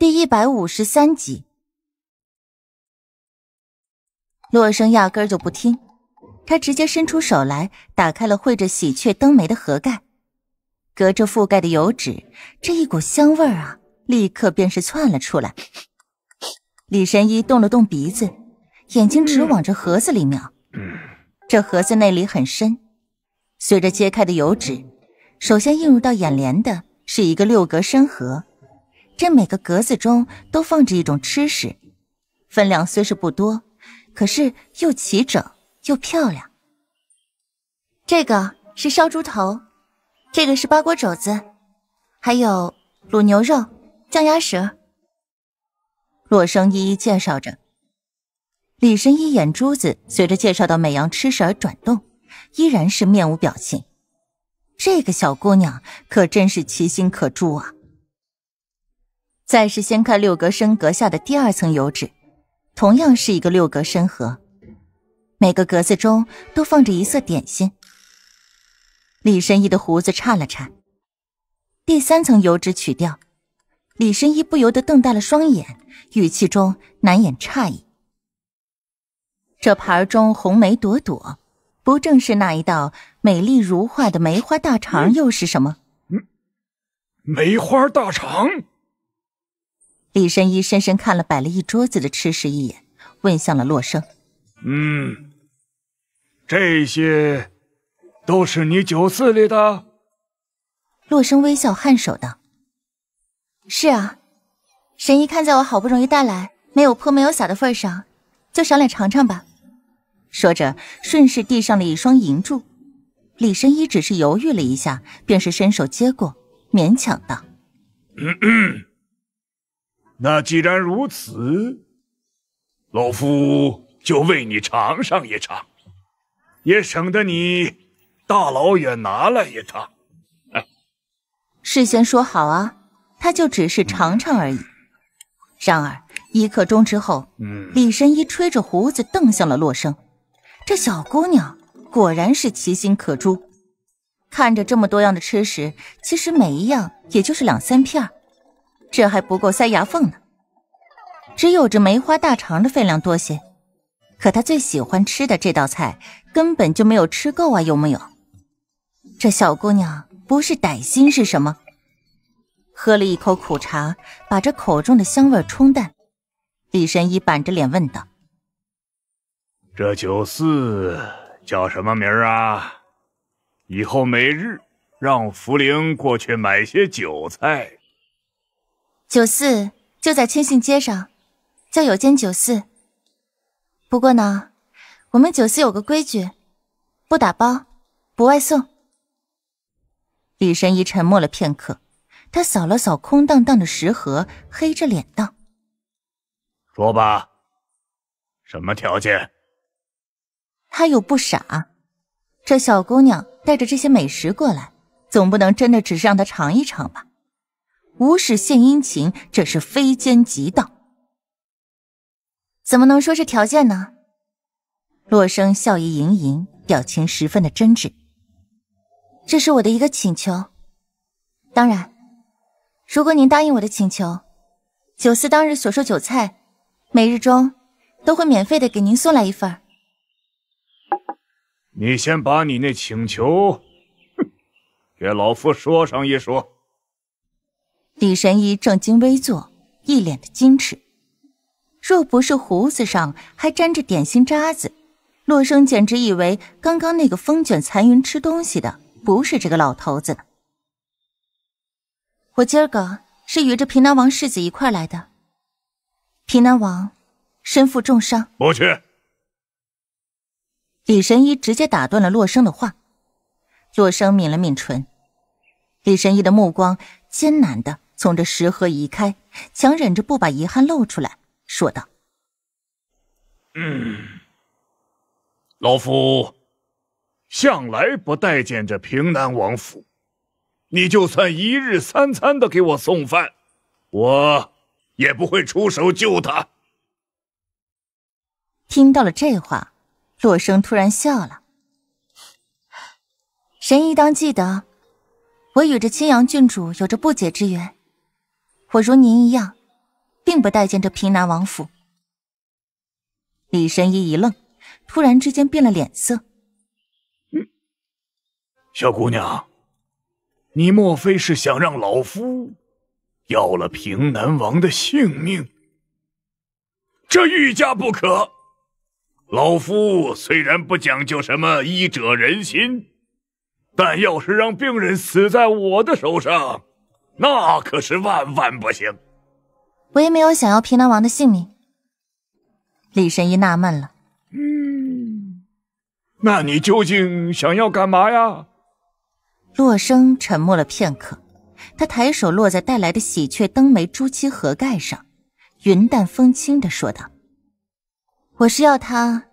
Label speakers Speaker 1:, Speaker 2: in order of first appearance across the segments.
Speaker 1: 第一百五十三集，洛生压根儿就不听，他直接伸出手来，打开了绘着喜鹊登梅的盒盖。隔着覆盖的油纸，这一股香味儿啊，立刻便是窜了出来。李神医动了动鼻子，眼睛直往这盒子里瞄。这盒子内里很深，随着揭开的油纸，首先映入到眼帘的是一个六格深盒。这每个格子中都放着一种吃食，分量虽是不多，可是又齐整又漂亮。这个是烧猪头，这个是八锅肘子，还有卤牛肉、酱鸭舌。洛生一一介绍着，李神医眼珠子随着介绍到美羊吃食而转动，依然是面无表情。这个小姑娘可真是其心可诛啊！再是掀开六格深阁下的第二层油纸，同样是一个六格深盒，每个格子中都放着一色点心。李神医的胡子颤了颤。第三层油纸取掉，李神医不由得瞪大了双眼，语气中难掩诧异：“这盘中红梅朵朵，不正是那一道美丽如画的梅花大肠？又是什么？”“
Speaker 2: 梅花大肠。”
Speaker 1: 李神医深深看了摆了一桌子的吃食一眼，问向了洛生：“
Speaker 2: 嗯，这些都是你酒肆里
Speaker 1: 的？”洛生微笑颔首道：“是啊，神医看在我好不容易带来没有破没有洒的份上，就赏脸尝尝吧。”说着，顺势递上了一双银箸。李神医只是犹豫了一下，便是伸手接过，勉强道：“
Speaker 2: 嗯嗯。”那既然如此，老夫就为你尝上一尝，也省得你大老远拿来一趟。哎，
Speaker 1: 事先说好啊，他就只是尝尝而已。然而一刻钟之后，李神医吹着胡子瞪向了洛生，这小姑娘果然是其心可诛。看着这么多样的吃食，其实每一样也就是两三片儿。这还不够塞牙缝呢，只有这梅花大肠的分量多些。可他最喜欢吃的这道菜根本就没有吃够啊，有木有？这小姑娘不是歹心是什么？喝了一口苦茶，把这口中的香味冲淡。李神医板着脸问道：“
Speaker 2: 这酒肆叫什么名儿啊？以后每日让茯苓过去买些酒菜。”
Speaker 1: 酒肆就在千信街上，叫有间酒肆。不过呢，我们酒肆有个规矩，不打包，不外送。李神医沉默了片刻，他扫了扫空荡荡的食盒，黑着脸道：“
Speaker 2: 说吧，什么条件？”
Speaker 1: 他又不傻，这小姑娘带着这些美食过来，总不能真的只是让她尝一尝吧。无事献殷勤，这是非奸即盗。怎么能说是条件呢？洛生笑意盈盈，表情十分的真挚。这是我的一个请求。当然，如果您答应我的请求，九思当日所售酒菜，每日中都会免费的给您送来一份
Speaker 2: 你先把你那请求，哼，给老夫说上一说。
Speaker 1: 李神医正襟危坐，一脸的矜持。若不是胡子上还沾着点心渣子，洛生简直以为刚刚那个风卷残云吃东西的不是这个老头子。我今儿个是与这平南王世子一块来的。平南王身负重伤，不去。李神医直接打断了洛生的话。洛生抿了抿唇。李神医的目光艰难的。从这石盒移开，强忍着不把遗憾露出来，说道：“
Speaker 2: 嗯，老夫向来不待见这平南王府，你就算一日三餐的给我送饭，我也不会出手救他。”
Speaker 1: 听到了这话，洛生突然笑了：“神医当记得，我与这青阳郡主有着不解之缘。”我如您一样，并不待见这平南王府。李神医一愣，突然之间变了脸色。
Speaker 2: 嗯，小姑娘，你莫非是想让老夫要了平南王的性命？这愈加不可。老夫虽然不讲究什么医者仁心，但要是让病人死在我的手上。那可是万万不行。
Speaker 1: 我也没有想要皮南王的性命。李神医纳闷了。
Speaker 2: 嗯，那你究竟想要干嘛呀？
Speaker 1: 洛生沉默了片刻，他抬手落在带来的喜鹊登梅朱漆盒盖上，云淡风轻的说道：“我是要他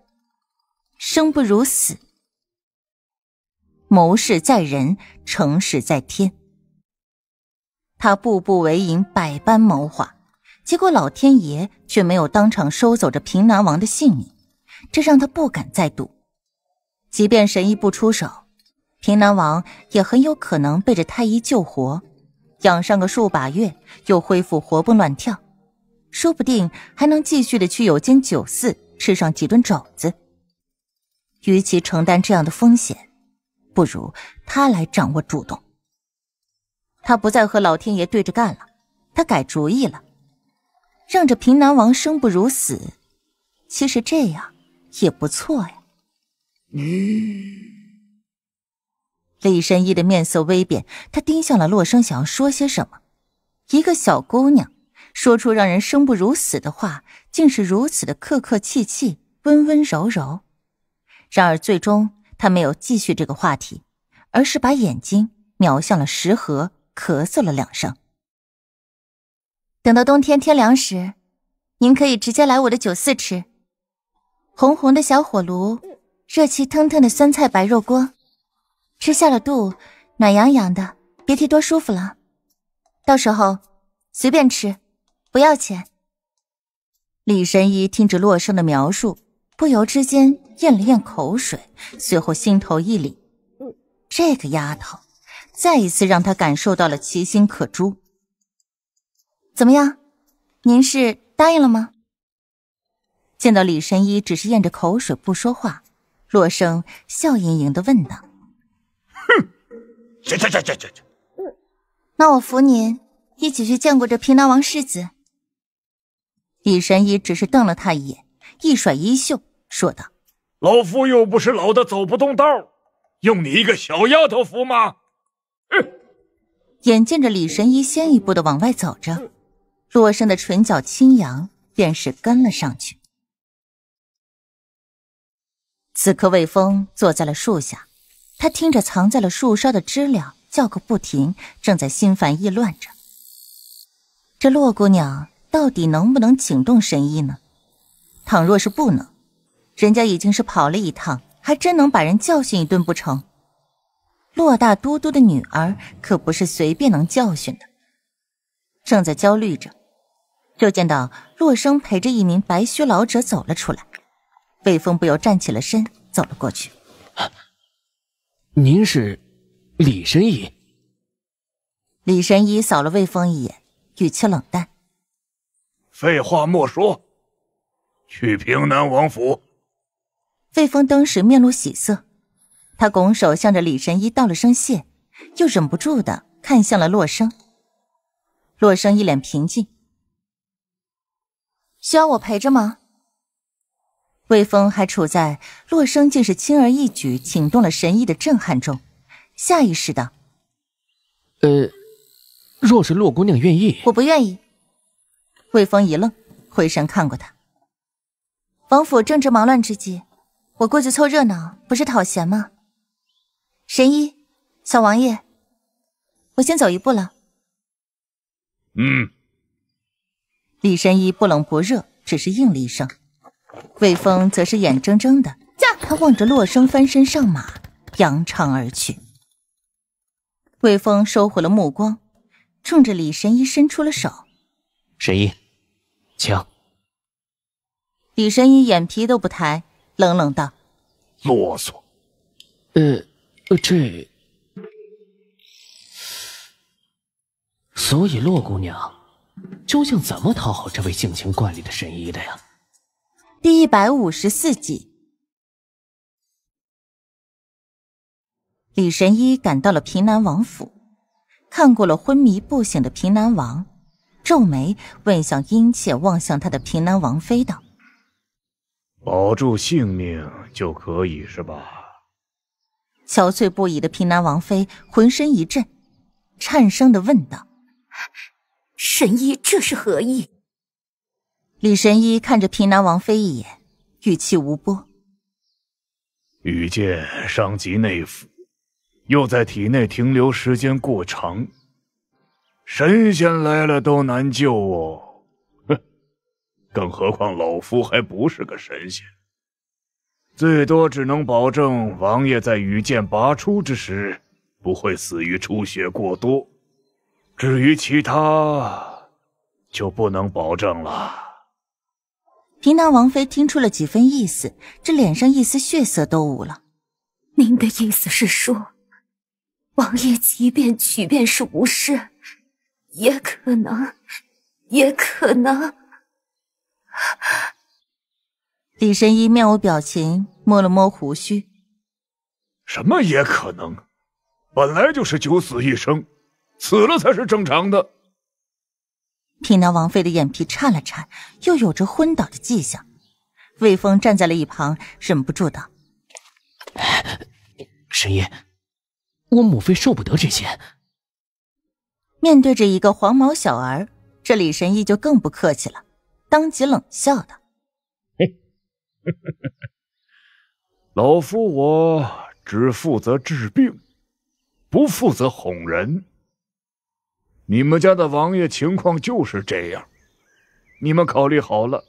Speaker 1: 生不如死。谋事在人，成事在天。”他步步为营，百般谋划，结果老天爷却没有当场收走这平南王的性命，这让他不敢再赌。即便神医不出手，平南王也很有可能被这太医救活，养上个数把月，又恢复活蹦乱跳，说不定还能继续的去有间酒肆吃上几顿肘子。与其承担这样的风险，不如他来掌握主动。他不再和老天爷对着干了，他改主意了，让这平南王生不如死。其实这样也不错呀。嗯，李神医的面色微变，他盯向了洛生，想要说些什么。一个小姑娘说出让人生不如死的话，竟是如此的客客气气、温温柔柔。然而最终，他没有继续这个话题，而是把眼睛瞄向了石河。咳嗽了两声。等到冬天天凉时，您可以直接来我的酒肆吃。红红的小火炉，热气腾腾的酸菜白肉锅，吃下了肚，暖洋洋的，别提多舒服了。到时候随便吃，不要钱。李神医听着洛生的描述，不由之间咽了咽口水，随后心头一凛，这个丫头。再一次让他感受到了其心可诛。怎么样，您是答应了吗？见到李神医只是咽着口水不说话，洛生笑盈盈的问道：“
Speaker 3: 哼，去去去去去去！
Speaker 1: 那我扶您一起去见过这皮囊王世子。”李神医只是瞪了他一眼，一甩衣袖说道：“
Speaker 2: 老夫又不是老的走不动道，用你一个小丫头扶吗？”嗯，
Speaker 1: 眼见着李神医先一步的往外走着，洛生的唇角轻扬，便是跟了上去。此刻魏峰坐在了树下，他听着藏在了树梢的知了叫个不停，正在心烦意乱着。这洛姑娘到底能不能请动神医呢？倘若是不能，人家已经是跑了一趟，还真能把人教训一顿不成？洛大都督的女儿可不是随便能教训的。正在焦虑着，就见到洛生陪着一名白须老者走了出来。魏峰不由站起了身，走了过去。
Speaker 2: “您是李神
Speaker 1: 医。”李神医扫了魏峰一眼，语气冷淡：“
Speaker 2: 废话莫说，去平南王府。”
Speaker 1: 魏峰当时面露喜色。他拱手向着李神医道了声谢，又忍不住的看向了洛生。洛生一脸平静，需要我陪着吗？魏峰还处在洛生竟是轻而易举请动了神医的震撼中，下意识道：“呃，若是洛姑娘愿意……”“我不愿意。”魏峰一愣，回神看过他。王府正值忙乱之际，我过去凑热闹，不是讨嫌吗？神医，小王爷，我先走一步了。嗯。李神医不冷不热，只是应了一声。魏峰则是眼睁睁的，他望着洛生翻身上马，扬长而去。魏峰收回了目光，冲着李神医伸出了手：“神
Speaker 2: 医，请。”
Speaker 1: 李神医眼皮都不抬，冷冷道：“
Speaker 2: 啰嗦。”
Speaker 3: 呃，呃，这，
Speaker 1: 所以洛姑娘究竟怎么讨好这位性情怪异的神医的呀？第一百五十四集，李神医赶到了平南王府，看过了昏迷不醒的平南王，皱眉问向殷切望向他的平南王妃道：“
Speaker 2: 保住性命就可以是吧？”
Speaker 1: 憔悴不已的平南王妃浑身一震，颤声的问道：“神医，这是何意？”李神医看着平南王妃一眼，语气无波：“
Speaker 2: 羽箭伤及内腑，又在体内停留时间过长，神仙来了都难救哦。哼，更何况老夫还不是个神仙。”最多只能保证王爷在羽箭拔出之时不会死于出血过多，至于其他，就不能保证了。
Speaker 1: 平南王妃听出了几分意思，这脸上一丝血色都无了。您的意思是说，王爷即便娶便是无事，也可能，也可能。李神医面无表情，摸了摸胡须：“
Speaker 2: 什么也可能，本来就是九死一生，死了才是正常的。”
Speaker 1: 平南王妃的眼皮颤了颤，又有着昏倒的迹象。魏峰站在了一旁，忍不住道：“神医，我母妃受不得这些。”面对着一个黄毛小儿，这李神医就更不客气了，当即冷笑道。
Speaker 2: 老夫我只负责治病，不负责哄人。你们家的王爷情况就是这样，你们考虑好了，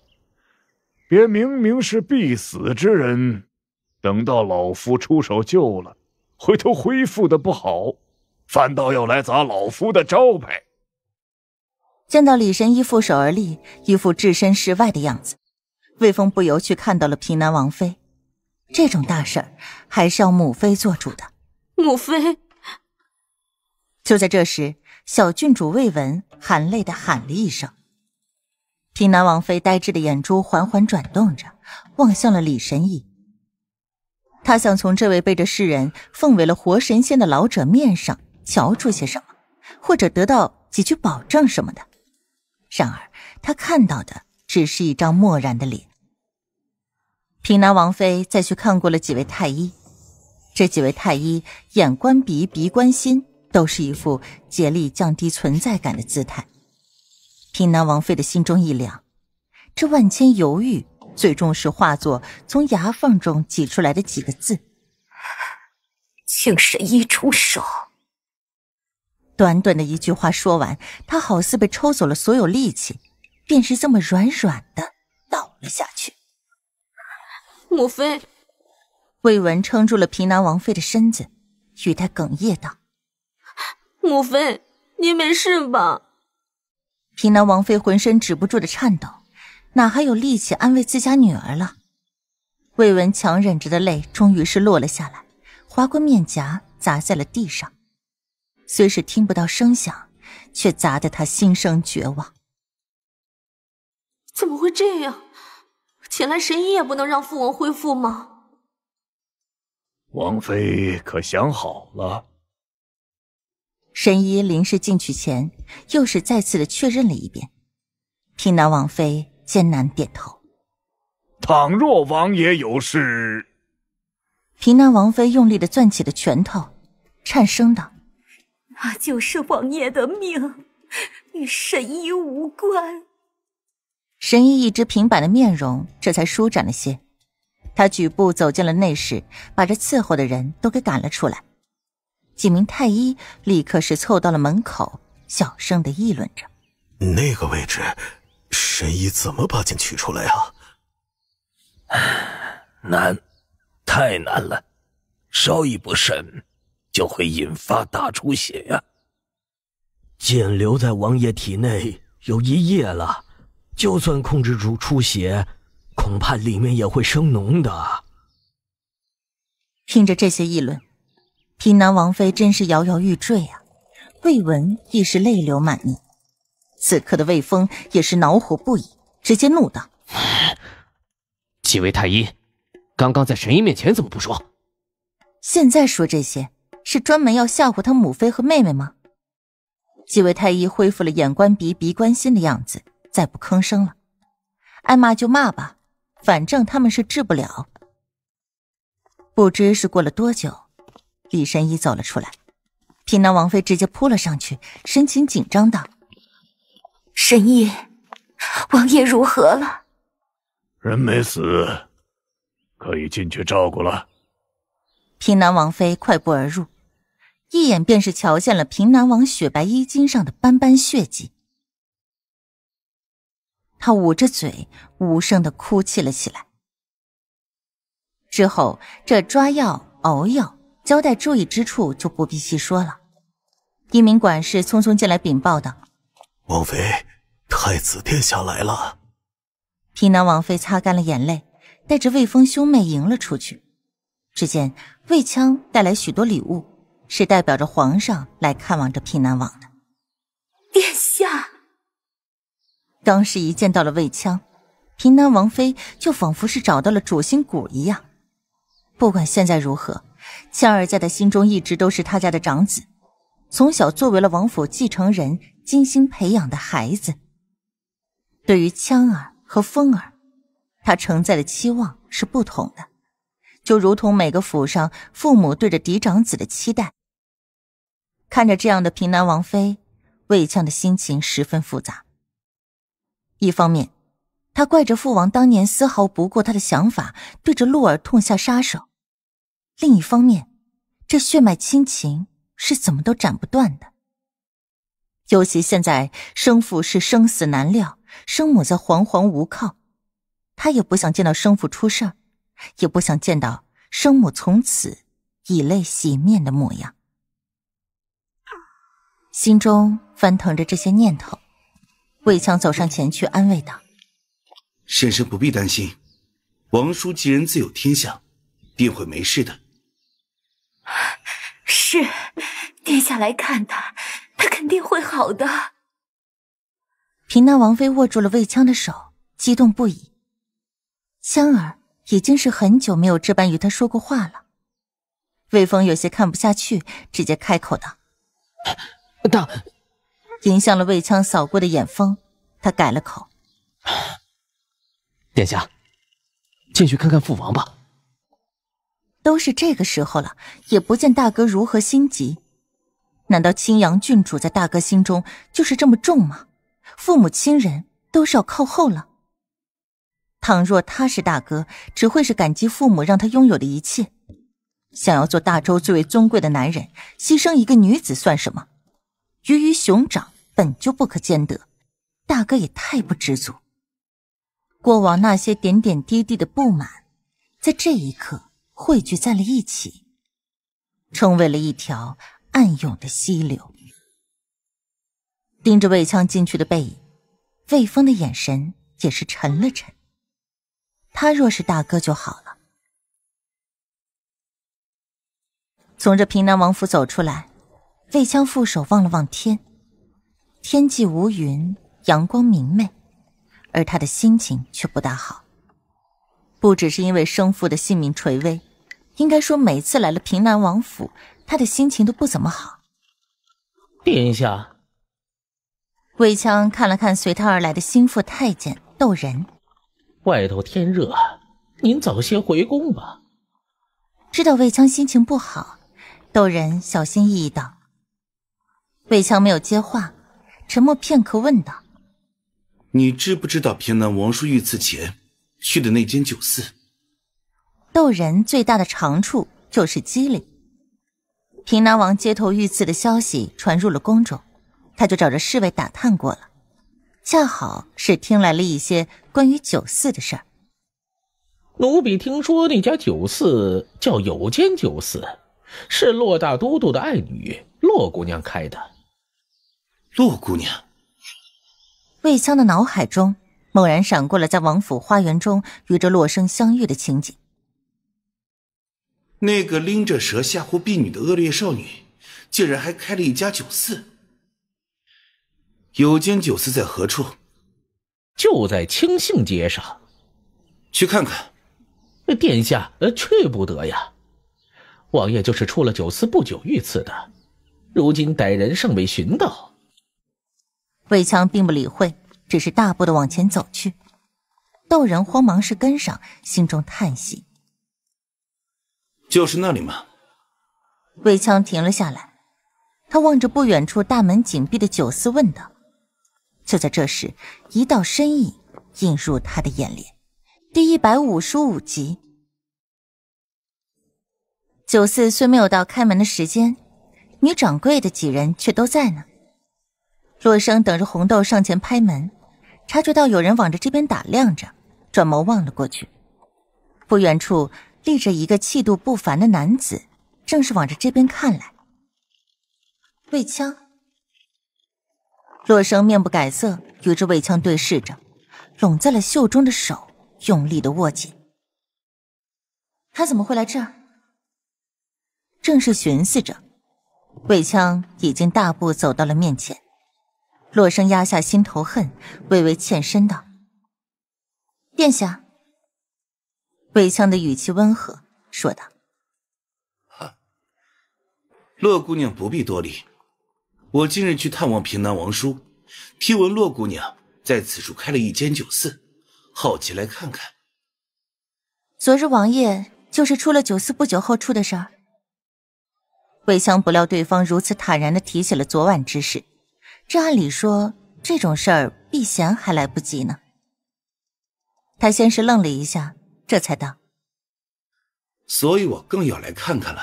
Speaker 2: 别明明是必死之人，等到老夫出手救了，回头恢复的不好，反倒要来砸老夫的招牌。
Speaker 1: 见到李神医负手而立，一副置身事外的样子。魏峰不由去看到了平南王妃，这种大事儿还是要母妃做主的。母妃。就在这时，小郡主魏文含泪的喊了一声：“平南王妃。”呆滞的眼珠缓缓转动着，望向了李神医。他想从这位被这世人奉为了活神仙的老者面上瞧出些什么，或者得到几句保证什么的。然而，他看到的只是一张漠然的脸。平南王妃再去看过了几位太医，这几位太医眼观鼻，鼻观心，都是一副竭力降低存在感的姿态。平南王妃的心中一凉，这万千犹豫最终是化作从牙缝中挤出来的几个字：“请神医出手。”短短的一句话说完，她好似被抽走了所有力气，便是这么软软的倒了下去。母妃，魏文撑住了平南王妃的身子，与她哽咽道：“母妃，您没事吧？”平南王妃浑身止不住的颤抖，哪还有力气安慰自家女儿了？魏文强忍着的泪终于是落了下来，划过面颊，砸在了地上。虽是听不到声响，却砸得他心生绝望。怎么会这样？前来神医也不能让父王恢复吗？
Speaker 2: 王妃可想好了？
Speaker 1: 神医临时进去前，又是再次的确认了一遍。平南王妃艰难点头。
Speaker 2: 倘若王爷有事，
Speaker 1: 平南王妃用力的攥起了拳头，颤声道：“那就是王爷的命，与神医无关。”神医一直平板的面容这才舒展了些，他举步走进了内室，把这伺候的人都给赶了出来。几名太医立刻是凑到了门口，小声的议论着：“
Speaker 3: 那个位置，神医怎么把剑取出来啊？”“难，
Speaker 2: 太难了，稍一不慎，就会引发大出
Speaker 3: 血呀。”“剑留在王爷体内有一夜了。”就算控制住出血，恐怕里面也会生脓的。
Speaker 1: 听着这些议论，平南王妃真是摇摇欲坠啊！魏文亦是泪流满面。此刻的魏风也是恼火不已，直接怒道：“
Speaker 2: 几位太医，
Speaker 1: 刚刚在神医面前怎么不说？现在说这些，是专门要吓唬他母妃和妹妹吗？”几位太医恢复了眼观鼻、鼻观心的样子。再不吭声了，爱骂就骂吧，反正他们是治不了。不知是过了多久，李神医走了出来，平南王妃直接扑了上去，神情紧张道：“神医，王爷如何了？
Speaker 2: 人没死，可以进去照顾了。”
Speaker 1: 平南王妃快步而入，一眼便是瞧见了平南王雪白衣襟上的斑斑血迹。他捂着嘴，无声的哭泣了起来。之后，这抓药、熬药、交代注意之处就不必细说了。一名管事匆匆进来禀报道：“
Speaker 3: 王妃，太子殿下来了。”
Speaker 1: 平南王妃擦干了眼泪，带着魏峰兄妹迎了出去。只见魏枪带来许多礼物，是代表着皇上来看望这平南王的。殿下。当时一见到了魏羌，平南王妃就仿佛是找到了主心骨一样。不管现在如何，羌儿在她心中一直都是他家的长子，从小作为了王府继承人精心培养的孩子。对于羌儿和风儿，他承载的期望是不同的，就如同每个府上父母对着嫡长子的期待。看着这样的平南王妃，魏羌的心情十分复杂。一方面，他怪着父王当年丝毫不顾他的想法，对着洛儿痛下杀手；另一方面，这血脉亲情是怎么都斩不断的。尤其现在，生父是生死难料，生母则惶惶无靠，他也不想见到生父出事儿，也不想见到生母从此以泪洗面的模样。心中翻腾着这些念头。魏强走上前去安慰道：“
Speaker 3: 婶婶不必担心，王叔吉人自有天相，定会没事的。”
Speaker 1: 是，殿下来看他，他肯定会好的。平南王妃握住了魏强的手，激动不已。香儿已经是很久没有这般与他说过话了。魏峰有些看不下去，直接开口道：“大迎向了魏枪扫过的眼锋，他改了口：“
Speaker 3: 殿下，
Speaker 1: 进去看看父王吧。都是这个时候了，也不见大哥如何心急。难道青阳郡主在大哥心中就是这么重吗？父母亲人都是要靠后了。倘若他是大哥，只会是感激父母让他拥有的一切。想要做大周最为尊贵的男人，牺牲一个女子算什么？”鱼与熊掌本就不可兼得，大哥也太不知足。过往那些点点滴滴的不满，在这一刻汇聚在了一起，成为了一条暗涌的溪流。盯着魏强进去的背影，魏峰的眼神也是沉了沉。他若是大哥就好了。从这平南王府走出来。魏羌负手望了望天，天际无云，阳光明媚，而他的心情却不大好。不只是因为生父的性命垂危，应该说每次来了平南王府，他的心情都不怎么好。
Speaker 3: 殿下，
Speaker 1: 魏羌看了看随他而来的心腹太监窦仁，
Speaker 3: 外头天热，您早些回宫吧。
Speaker 1: 知道魏羌心情不好，窦仁小心翼翼道。魏强没有接话，沉默片刻，问道：“
Speaker 3: 你知不知道平南王叔遇刺前去的那间酒肆？”
Speaker 1: 窦仁最大的长处就是机灵。平南王街头遇刺的消息传入了宫中，他就找着侍卫打探过了，恰好是听来了一些关于酒肆的事儿。奴婢听说那家酒肆叫有间酒肆，是洛大都督的爱女洛姑
Speaker 3: 娘开的。洛姑娘，
Speaker 1: 魏香的脑海中猛然闪过了在王府花园中与这洛生相遇的情景。
Speaker 3: 那个拎着蛇吓唬婢女的恶劣少女，竟然还开了一家酒肆。有间酒肆在何处？就在清杏街上。去看看。殿下，呃，去不得呀。王爷就是出了酒肆不久遇刺的，如今
Speaker 1: 歹人尚未寻到。魏强并不理会，只是大步的往前走去。道人慌忙是跟上，心中叹息：“就是那里吗？”魏强停了下来，他望着不远处大门紧闭的酒肆问道。就在这时，一道身影映入他的眼帘。第一百五十五集。酒肆虽没有到开门的时间，女掌柜的几人却都在呢。洛生等着红豆上前拍门，察觉到有人往着这边打量着，转眸望了过去。不远处立着一个气度不凡的男子，正是往着这边看来。魏枪，洛生面不改色，与这魏枪对视着，拢在了袖中的手用力的握紧。他怎么会来这儿？正是寻思着，魏枪已经大步走到了面前。洛生压下心头恨，微微欠身道：“殿下。”魏香的语气温和说道：“
Speaker 3: 哈，洛姑娘不必多礼。我今日去探望平南王叔，听闻洛姑娘在此处开了一间酒肆，好奇来看看。”
Speaker 1: 昨日王爷就是出了酒肆不久后出的事儿。魏香不料对方如此坦然的提起了昨晚之事。这按理说，这种事儿避嫌还来不及呢。他先是愣了一下，这才道：“
Speaker 3: 所以我更要来看看了。”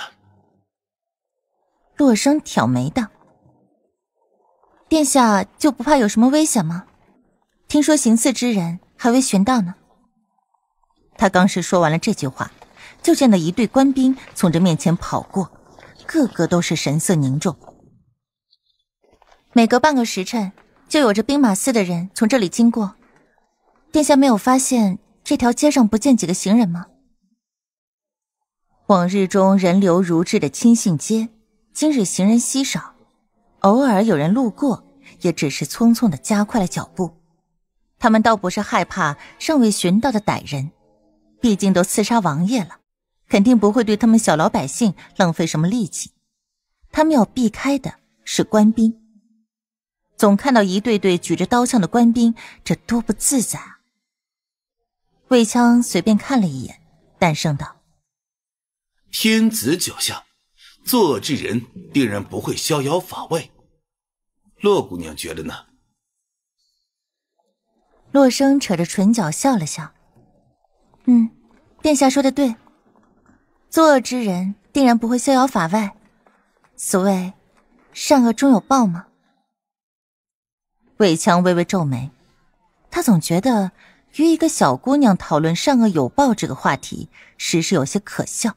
Speaker 1: 洛生挑眉道：“殿下就不怕有什么危险吗？听说行刺之人还未寻到呢。”他刚是说完了这句话，就见到一队官兵从这面前跑过，个个都是神色凝重。每隔半个时辰，就有着兵马司的人从这里经过。殿下没有发现这条街上不见几个行人吗？往日中人流如织的亲信街，今日行人稀少，偶尔有人路过，也只是匆匆的加快了脚步。他们倒不是害怕尚未寻到的歹人，毕竟都刺杀王爷了，肯定不会对他们小老百姓浪费什么力气。他们要避开的是官兵。总看到一对对举着刀枪的官兵，这多不自在！啊！魏枪随便看了一眼，淡声道：“
Speaker 3: 天子脚下，作恶之人定然不会逍遥法外。洛姑娘觉得呢？”
Speaker 1: 洛生扯着唇角笑了笑：“嗯，殿下说的对，作恶之人定然不会逍遥法外。所谓善恶终有报吗？”魏强微微皱眉，他总觉得与一个小姑娘讨论善恶有报这个话题，实是有些可笑。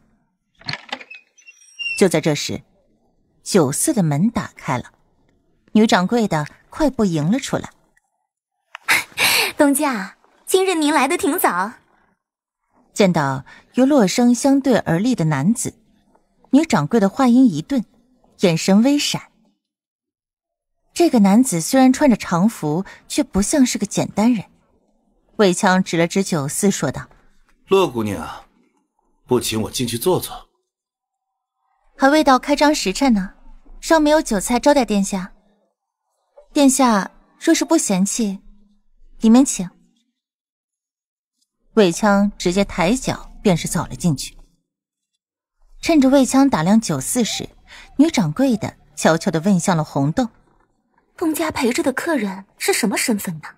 Speaker 1: 就在这时，酒肆的门打开了，女掌柜的快步迎了出来：“东家，今日您来的挺早。”见到与洛生相对而立的男子，女掌柜的话音一顿，眼神微闪。这个男子虽然穿着长服，却不像是个简单人。魏强指了指酒肆，说道：“
Speaker 3: 洛姑娘，不请我进去坐坐？”
Speaker 1: 还未到开张时辰呢，尚没有酒菜招待殿下。殿下若是不嫌弃，里面请。”魏强直接抬脚便是走了进去。趁着魏强打量酒肆时，女掌柜的悄悄地问向了红豆。东家陪着的客人是什么身份呢？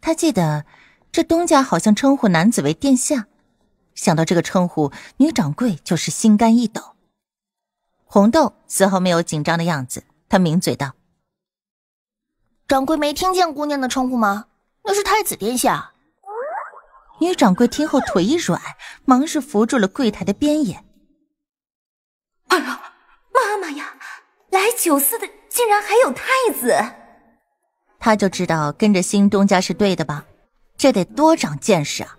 Speaker 1: 他记得这东家好像称呼男子为殿下。想到这个称呼，女掌柜就是心肝一抖。红豆丝毫没有紧张的样子，他抿嘴道：“掌柜没听见姑娘的称呼吗？那是太子殿下。”女掌柜听后腿一软，忙是扶住了柜台的边沿。“哎呀，妈妈呀，来酒肆的。”竟然还有太子，他就知道跟着新东家是对的吧？这得多长见识啊！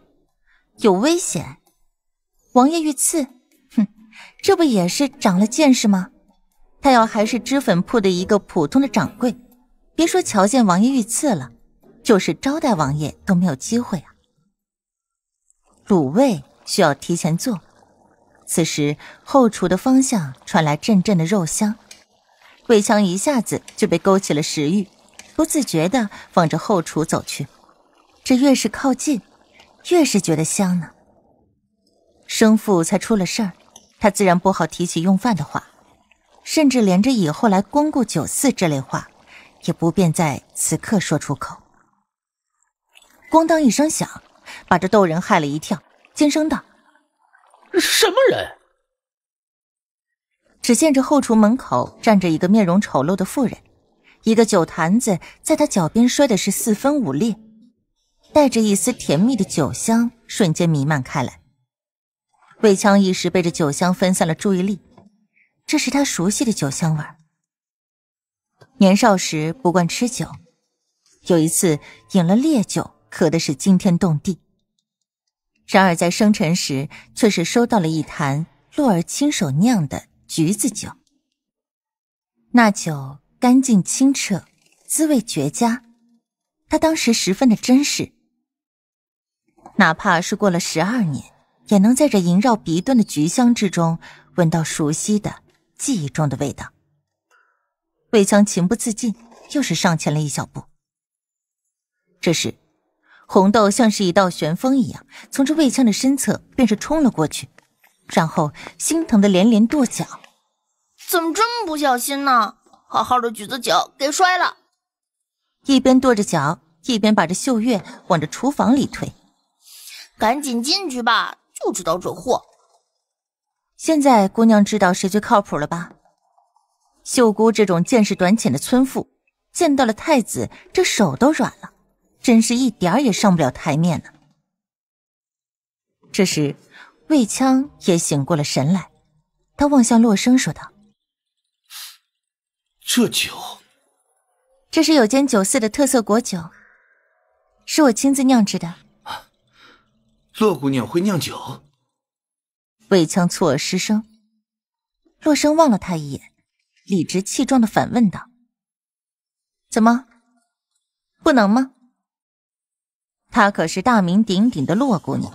Speaker 1: 有危险，王爷遇刺，哼，这不也是长了见识吗？他要还是脂粉铺的一个普通的掌柜，别说瞧见王爷遇刺了，就是招待王爷都没有机会啊。卤味需要提前做，此时后厨的方向传来阵阵的肉香。魏强一下子就被勾起了食欲，不自觉的往着后厨走去。这越是靠近，越是觉得香呢。生父才出了事儿，他自然不好提起用饭的话，甚至连着以后来光顾酒肆这类话，也不便在此刻说出口。咣当一声响，把这豆人害了一跳，惊声道：“什么人？”只见这后厨门口站着一个面容丑陋的妇人，一个酒坛子在他脚边摔的是四分五裂，带着一丝甜蜜的酒香瞬间弥漫开来。魏强一时被这酒香分散了注意力，这是他熟悉的酒香味儿。年少时不惯吃酒，有一次饮了烈酒，咳的是惊天动地。然而在生辰时，却是收到了一坛洛儿亲手酿的。橘子酒，那酒干净清澈，滋味绝佳。他当时十分的珍视，哪怕是过了十二年，也能在这萦绕鼻端的橘香之中，闻到熟悉的记忆中的味道。魏强情不自禁，又是上前了一小步。这时，红豆像是一道旋风一样，从这魏强的身侧便是冲了过去，然后心疼的连连跺脚。怎么这么不小心呢？好好的橘子酒给摔了，一边跺着脚，一边把这秀月往这厨房里推。赶紧进去吧，就知道惹祸。现在姑娘知道谁最靠谱了吧？秀姑这种见识短浅的村妇，见到了太子，这手都软了，真是一点儿也上不了台面呢。这时，魏枪也醒过了神来，他望向洛生，说道。这酒，这是有间酒肆的特色果酒，是我亲自酿制的。洛姑娘会酿酒？魏强错失声，洛生望了他一眼，理直气壮的反问道：“怎么，不能吗？她可是大名鼎鼎的洛姑娘，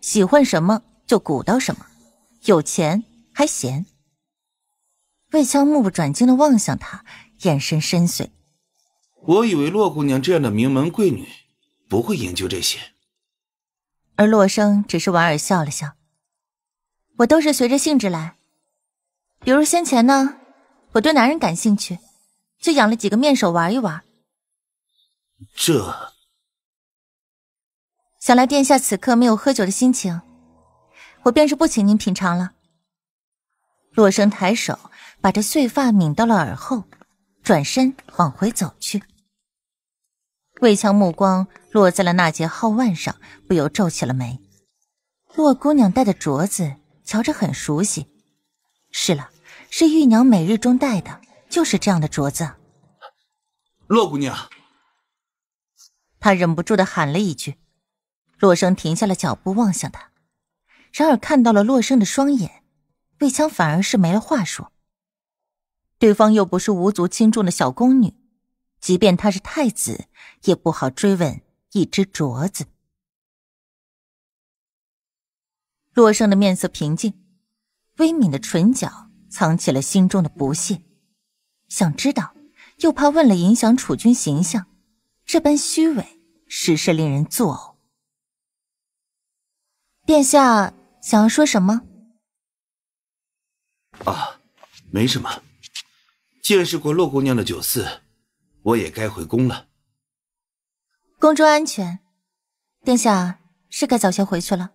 Speaker 1: 喜欢什么就鼓捣什么，有钱还闲。”魏羌目不转睛的望向他，眼神深邃。
Speaker 3: 我以为洛姑娘这样的名门贵女，不会研究这些。
Speaker 1: 而洛生只是莞尔笑了笑。我都是随着兴致来。比如先前呢，我对男人感兴趣，就养了几个面首玩一玩。这。想来殿下此刻没有喝酒的心情，我便是不请您品尝了。洛生抬手。把这碎发抿到了耳后，转身往回走去。魏强目光落在了那节皓腕上，不由皱起了眉。洛姑娘戴的镯子，瞧着很熟悉。是了，是玉娘每日中戴的，就是这样的镯子。洛姑娘，他忍不住的喊了一句。洛生停下了脚步，望向他。然而看到了洛生的双眼，魏强反而是没了话说。对方又不是无足轻重的小宫女，即便她是太子，也不好追问一只镯子。洛生的面色平静，微抿的唇角藏起了心中的不屑。想知道，又怕问了影响储君形象，这般虚伪，实是令人作呕。殿下想要说什么？
Speaker 3: 啊，没什么。见识过洛姑娘的酒肆，我也该回宫了。
Speaker 1: 宫中安全，殿下是该早些回去了。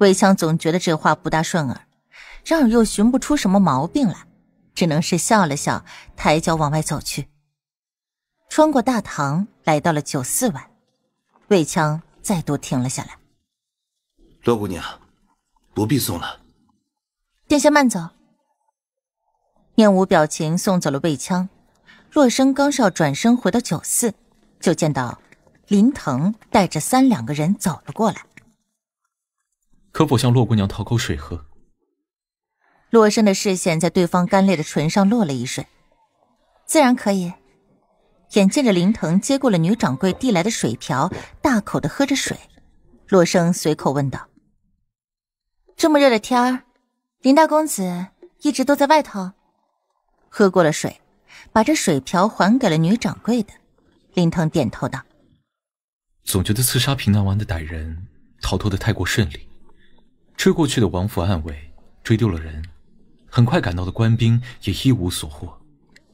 Speaker 1: 魏强总觉得这话不大顺耳，然而又寻不出什么毛病来，只能是笑了笑，抬脚往外走去。穿过大堂，来到了酒肆外，魏强再度停了下来。
Speaker 3: 洛姑娘，不必送了。
Speaker 1: 殿下慢走。面无表情送走了魏枪，洛生刚是要转身回到酒肆，就见到林腾带着三两个人走了过来。
Speaker 3: 可否向洛姑娘讨口水喝？
Speaker 1: 洛生的视线在对方干裂的唇上落了一瞬，自然可以。眼见着林腾接过了女掌柜递来的水瓢，大口的喝着水，洛生随口问道：“这么热的天儿，林大公子一直都在外头？”喝过了水，把这水瓢还给了女掌柜的。林腾点头道：“
Speaker 3: 总觉得刺杀平南王的歹人逃脱的太过顺利，追过去的王府暗卫追丢了人，很快赶到的官兵也一无所获，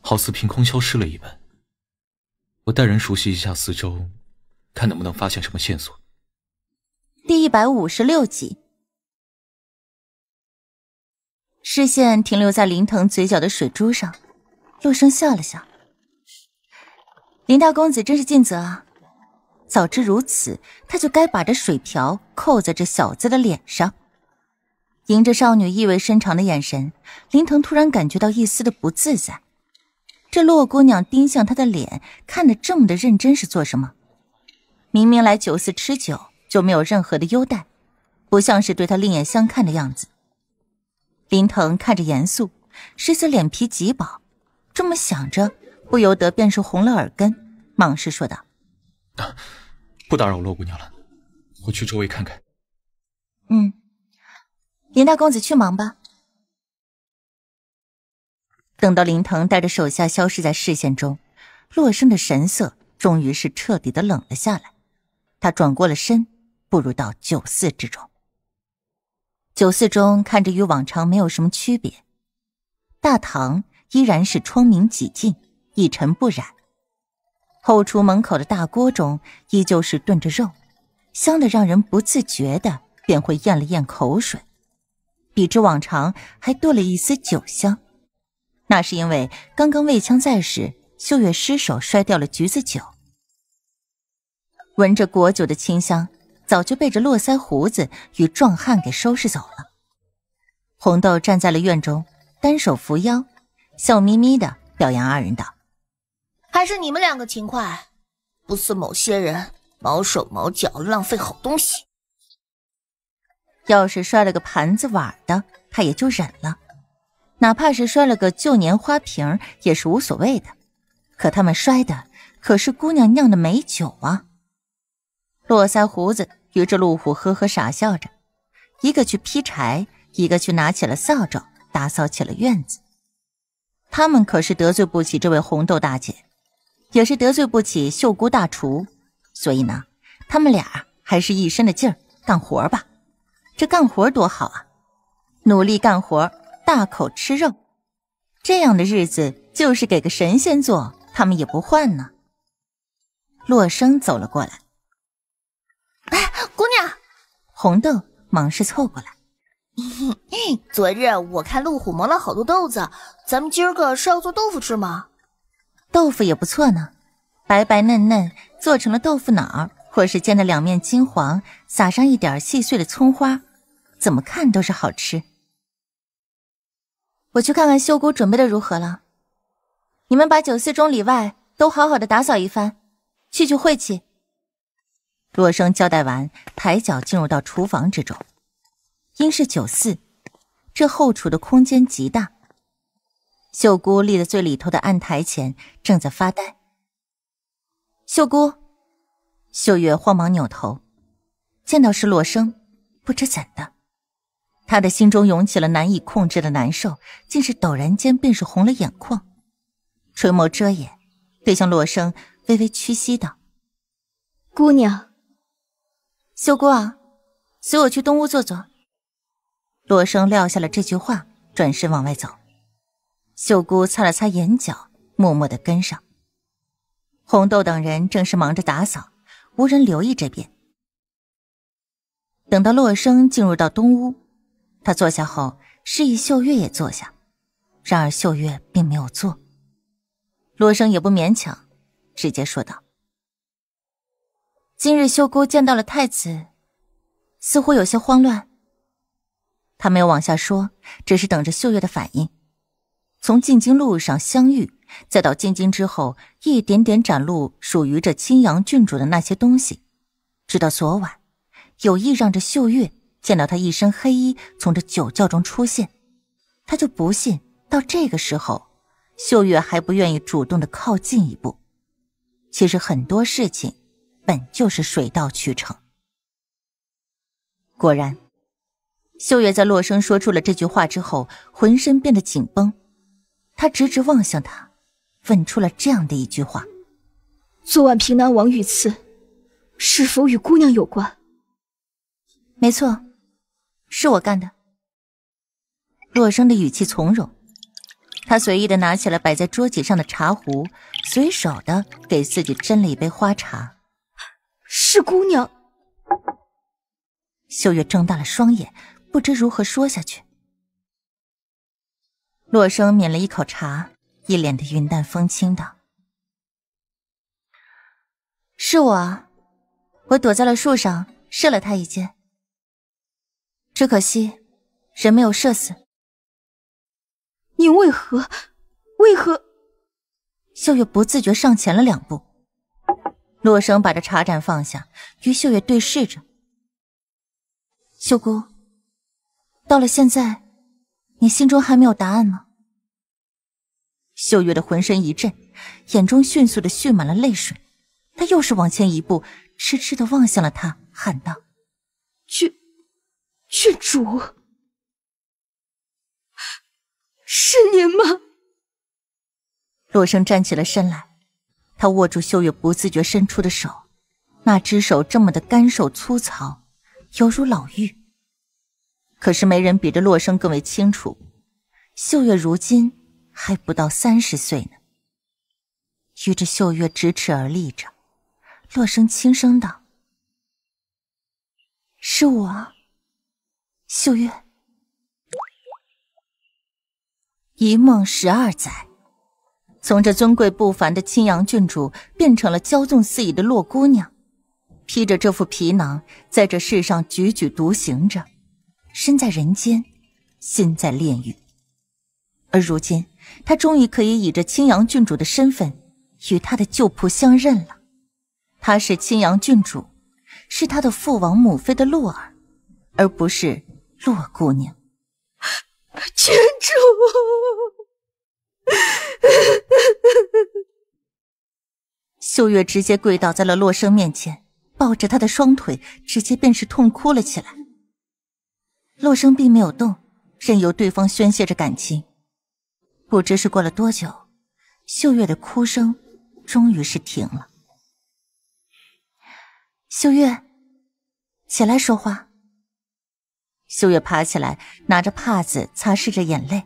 Speaker 3: 好似凭空消失了一般。我带人熟悉一下四周，看能不能发现什么线索。”
Speaker 1: 第一百五十六集。视线停留在林腾嘴角的水珠上，洛生笑了笑：“林大公子真是尽责啊！早知如此，他就该把这水瓢扣在这小子的脸上。”迎着少女意味深长的眼神，林腾突然感觉到一丝的不自在。这洛姑娘盯向他的脸，看得这么的认真，是做什么？明明来酒肆吃酒就没有任何的优待，不像是对他另眼相看的样子。林腾看着严肃，狮子脸皮极薄，这么想着，不由得便是红了耳根。忙是说道：“
Speaker 3: 不打扰洛姑娘了，我去周围看看。”“
Speaker 1: 嗯，林大公子去忙吧。”等到林腾带着手下消失在视线中，洛生的神色终于是彻底的冷了下来。他转过了身，步入到酒肆之中。酒肆中看着与往常没有什么区别，大堂依然是窗明几净，一尘不染。后厨门口的大锅中依旧是炖着肉，香的让人不自觉的便会咽了咽口水，比之往常还多了一丝酒香。那是因为刚刚魏强在时，秀月失手摔掉了橘子酒，闻着果酒的清香。早就被这络腮胡子与壮汉给收拾走了。红豆站在了院中，单手扶腰，笑眯眯的表扬二人道：“还是你们两个勤快，不似某些人毛手毛脚，浪费好东西。要是摔了个盘子碗的，他也就忍了，哪怕是摔了个旧年花瓶也是无所谓的。可他们摔的可是姑娘酿的美酒啊！”络腮胡子与着路虎呵呵傻笑着，一个去劈柴，一个去拿起了扫帚打扫起了院子。他们可是得罪不起这位红豆大姐，也是得罪不起秀姑大厨，所以呢，他们俩还是一身的劲儿干活吧。这干活多好啊，努力干活，大口吃肉，这样的日子就是给个神仙做，他们也不换呢。洛生走了过来。红豆忙是凑过来。昨日我看陆虎磨了好多豆子，咱们今儿个是要做豆腐吃吗？豆腐也不错呢，白白嫩嫩，做成了豆腐脑，或是煎的两面金黄，撒上一点细碎的葱花，怎么看都是好吃。我去看看秀姑准备的如何了。你们把酒肆中里外都好好的打扫一番，去去晦气。洛生交代完，抬脚进入到厨房之中。因是酒肆，这后厨的空间极大。秀姑立在最里头的案台前，正在发呆。秀姑，秀月慌忙扭头，见到是洛生，不知怎的，他的心中涌起了难以控制的难受，竟是陡然间便是红了眼眶，垂眸遮掩，对向洛生微微屈膝道：“姑娘。”秀姑啊，随我去东屋坐坐。洛生撂下了这句话，转身往外走。秀姑擦了擦眼角，默默的跟上。红豆等人正是忙着打扫，无人留意这边。等到洛生进入到东屋，他坐下后，示意秀月也坐下。然而秀月并没有坐，洛生也不勉强，直接说道。今日秀姑见到了太子，似乎有些慌乱。他没有往下说，只是等着秀月的反应。从进京路上相遇，再到进京之后一点点展露属于这青阳郡主的那些东西，直到昨晚，有意让这秀月见到他一身黑衣从这酒窖中出现，他就不信到这个时候，秀月还不愿意主动的靠近一步。其实很多事情。本就是水到渠成。果然，秀月在洛生说出了这句话之后，浑身变得紧绷。她直直望向他，问出了这样的一句话：“昨晚平南王遇刺，是否与姑娘有关？”“没错，是我干的。”洛生的语气从容，他随意的拿起了摆在桌子上的茶壶，随手的给自己斟了一杯花茶。是姑娘，秀月睁大了双眼，不知如何说下去。洛生抿了一口茶，一脸的云淡风轻道：“是我，我躲在了树上，射了他一箭，只可惜人没有射死。”你为何？为何？秀月不自觉上前了两步。洛生把这茶盏放下，与秀月对视着。秀姑，到了现在，你心中还没有答案吗？秀月的浑身一震，眼中迅速的蓄满了泪水，她又是往前一步，痴痴的望向了他，喊道：“郡郡主，是您吗？”洛生站起了身来。他握住秀月不自觉伸出的手，那只手这么的干瘦粗糙，犹如老妪。可是没人比这洛生更为清楚，秀月如今还不到三十岁呢。与这秀月咫尺而立着，洛生轻声道：“是我，秀月。”一梦十二载。从这尊贵不凡的青阳郡主变成了骄纵肆意的洛姑娘，披着这副皮囊，在这世上踽踽独行着，身在人间，心在炼狱。而如今，她终于可以以这青阳郡主的身份与她的旧仆相认了。她是青阳郡主，是她的父王母妃的洛儿，而不是洛姑娘。郡主。秀月直接跪倒在了洛生面前，抱着他的双腿，直接便是痛哭了起来。洛生并没有动，任由对方宣泄着感情。不知是过了多久，秀月的哭声终于是停了。秀月，起来说话。秀月爬起来，拿着帕子擦拭着眼泪。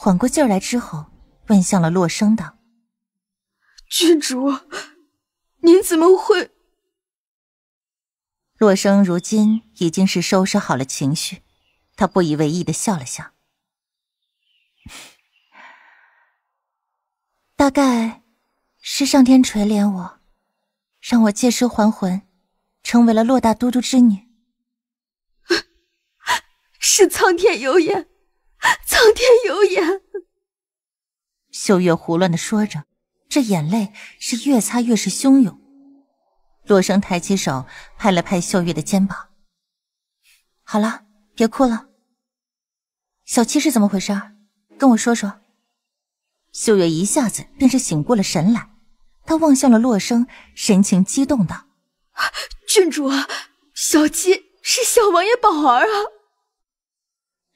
Speaker 1: 缓过劲儿来之后，问向了洛生道：“郡主，您怎么会？”洛生如今已经是收拾好了情绪，他不以为意的笑了笑：“大概，是上天垂怜我，让我借尸还魂，成为了洛大都督之女。是苍天有眼。”苍天有眼。秀月胡乱的说着，这眼泪是越擦越是汹涌。洛生抬起手拍了拍秀月的肩膀：“好了，别哭了。小七是怎么回事？跟我说说。”秀月一下子便是醒过了神来，她望向了洛生，神情激动道：“郡主，小七是小王爷宝儿啊！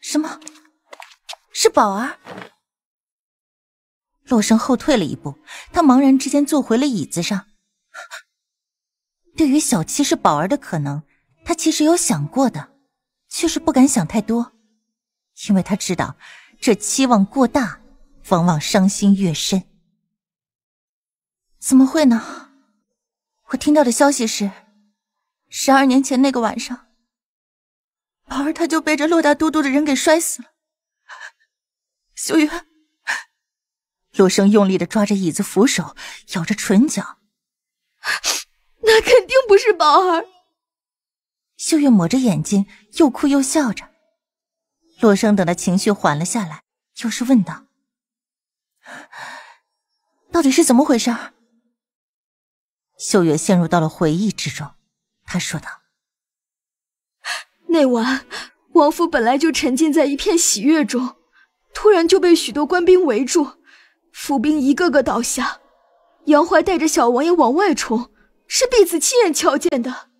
Speaker 1: 什么？”是宝儿，洛生后退了一步，他茫然之间坐回了椅子上。对于小七是宝儿的可能，他其实有想过的，却是不敢想太多，因为他知道这期望过大，往往伤心越深。怎么会呢？我听到的消息是，十二年前那个晚上，宝儿他就被这洛大都督的人给摔死了。秀月，洛生用力的抓着椅子扶手，咬着唇角，那肯定不是宝儿。秀月抹着眼睛，又哭又笑着。洛生等他情绪缓了下来，又是问道：“到底是怎么回事？”秀月陷入到了回忆之中，他说道：“那晚，王府本来就沉浸在一片喜悦中。”突然就被许多官兵围住，府兵一个个倒下，杨怀带着小王爷往外冲，是婢子亲眼瞧见的。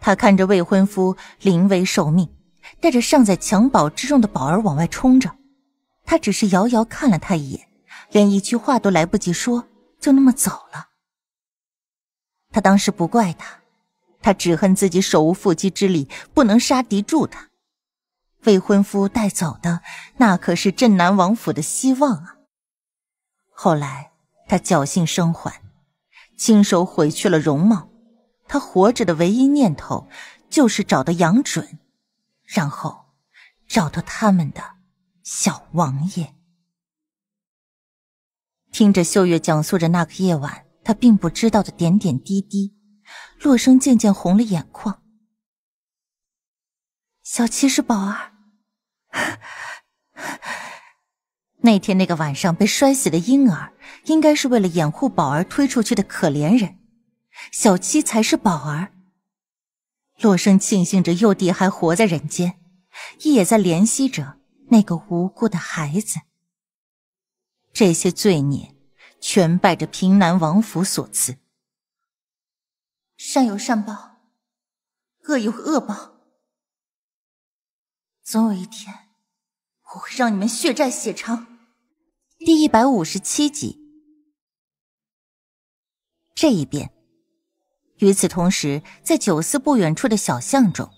Speaker 1: 他看着未婚夫临危受命，带着尚在襁褓之中的宝儿往外冲着，他只是遥遥看了他一眼，连一句话都来不及说，就那么走了。他当时不怪他，他只恨自己手无缚鸡之力，不能杀敌助他。未婚夫带走的那可是镇南王府的希望啊！后来他侥幸生还，亲手毁去了容貌。他活着的唯一念头就是找到杨准，然后找到他们的小王爷。听着秀月讲述着那个夜晚他并不知道的点点滴滴，洛生渐渐红了眼眶。小七是宝儿。那天那个晚上被摔死的婴儿，应该是为了掩护宝儿推出去的可怜人。小七才是宝儿。洛生庆幸着幼弟还活在人间，亦也在怜惜着那个无辜的孩子。这些罪孽，全拜着平南王府所赐。善有善报，恶有恶报，总有一天。我会让你们血债血偿。第一百五十七集。这一边，与此同时，在九思不远处的小巷中，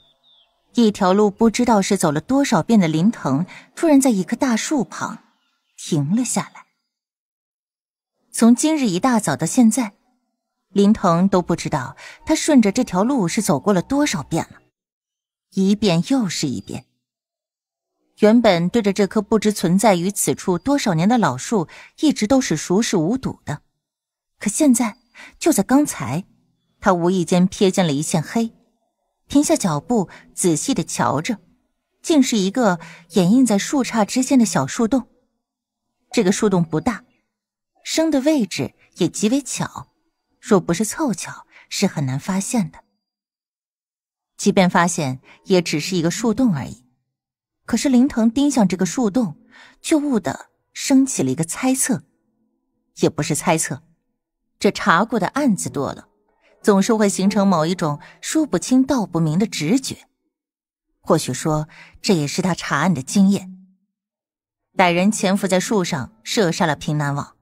Speaker 1: 一条路不知道是走了多少遍的林腾，突然在一棵大树旁停了下来。从今日一大早到现在，林腾都不知道他顺着这条路是走过了多少遍了，一遍又是一遍。原本对着这棵不知存在于此处多少年的老树，一直都是熟视无睹的。可现在，就在刚才，他无意间瞥见了一线黑，停下脚步，仔细的瞧着，竟是一个掩映在树杈之间的小树洞。这个树洞不大，生的位置也极为巧，若不是凑巧，是很难发现的。即便发现，也只是一个树洞而已。可是林腾盯向这个树洞，却兀的升起了一个猜测，也不是猜测，这查过的案子多了，总是会形成某一种说不清道不明的直觉，或许说这也是他查案的经验。歹人潜伏在树上射杀了平南王，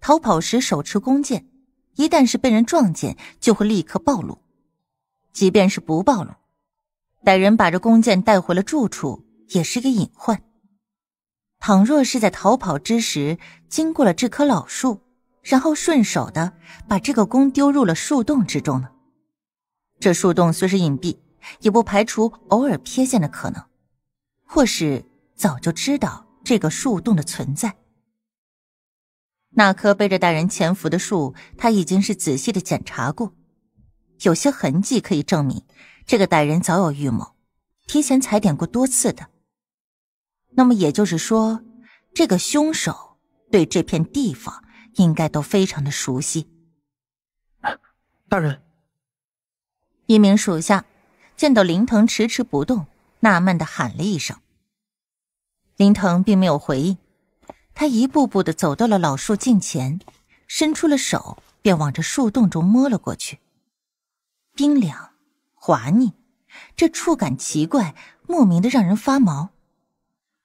Speaker 1: 逃跑时手持弓箭，一旦是被人撞见，就会立刻暴露；即便是不暴露，歹人把这弓箭带回了住处。也是个隐患。倘若是在逃跑之时经过了这棵老树，然后顺手的把这个弓丢入了树洞之中呢？这树洞虽是隐蔽，也不排除偶尔瞥见的可能，或是早就知道这个树洞的存在。那棵背着歹人潜伏的树，他已经是仔细的检查过，有些痕迹可以证明这个歹人早有预谋，提前踩点过多次的。那么也就是说，这个凶手对这片地方应该都非常的熟悉。大人，一名属下见到林腾迟迟不动，纳闷的喊了一声。林腾并没有回应，他一步步的走到了老树近前，伸出了手，便往这树洞中摸了过去。冰凉，滑腻，这触感奇怪，莫名的让人发毛。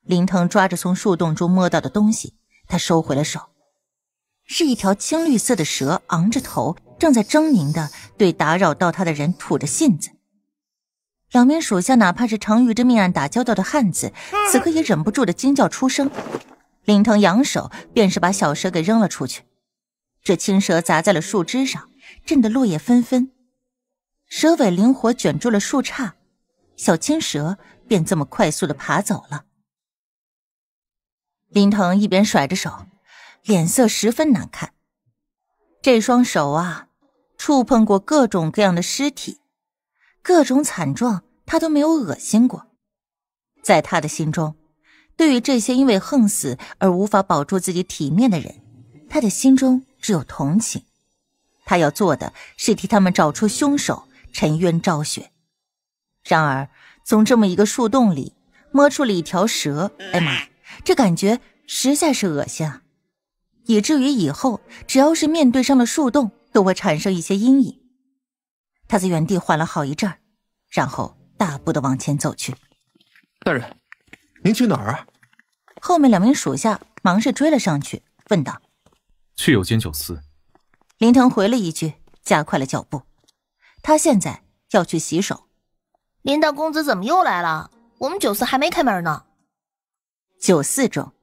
Speaker 1: 林腾抓着从树洞中摸到的东西，他收回了手，是一条青绿色的蛇，昂着头，正在狰狞的对打扰到他的人吐着信子。两名属下，哪怕是常与这命案打交道的汉子，此刻也忍不住的惊叫出声。林腾扬手，便是把小蛇给扔了出去。这青蛇砸在了树枝上，震得落叶纷纷。蛇尾灵活卷住了树杈，小青蛇便这么快速的爬走了。林腾一边甩着手，脸色十分难看。这双手啊，触碰过各种各样的尸体，各种惨状，他都没有恶心过。在他的心中，对于这些因为横死而无法保住自己体面的人，他的心中只有同情。他要做的是替他们找出凶手，沉冤昭雪。然而，从这么一个树洞里摸出了一条蛇，哎妈！这感觉实在是恶心啊，以至于以后只要是面对上了树洞，都会产生一些阴影。他在原地缓了好一阵儿，然后大步的往前走去。大人，您去哪儿啊？后面两名属下忙着追了上去，问道：“
Speaker 3: 去有间酒肆。”
Speaker 1: 林腾回了一句，加快了脚步。他现在要去洗手。林大公子怎么又来了？我们酒肆还没开门呢。酒肆中，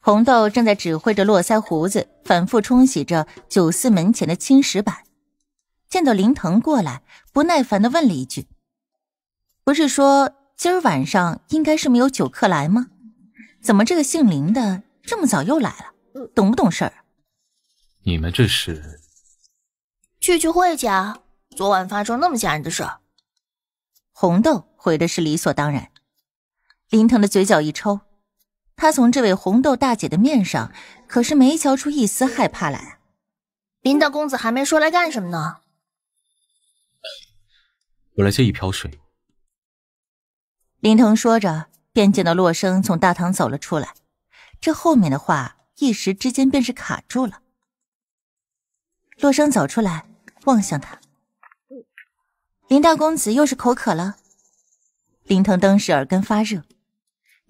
Speaker 1: 红豆正在指挥着络腮胡子反复冲洗着酒肆门前的青石板。见到林腾过来，不耐烦的问了一句：“不是说今儿晚上应该是没有酒客来吗？怎么这个姓林的这么早又来了？懂不懂事儿？”“
Speaker 3: 你们这是
Speaker 1: 聚聚会去啊？昨晚发生那么吓人的事儿。”红豆回的是理所当然。林腾的嘴角一抽。他从这位红豆大姐的面上，可是没瞧出一丝害怕来。林大公子还没说来干什么呢？
Speaker 3: 我来接一瓢水。
Speaker 1: 林腾说着，便见到洛生从大堂走了出来。这后面的话一时之间便是卡住了。洛生走出来，望向他，林大公子又是口渴了。林腾当时耳根发热。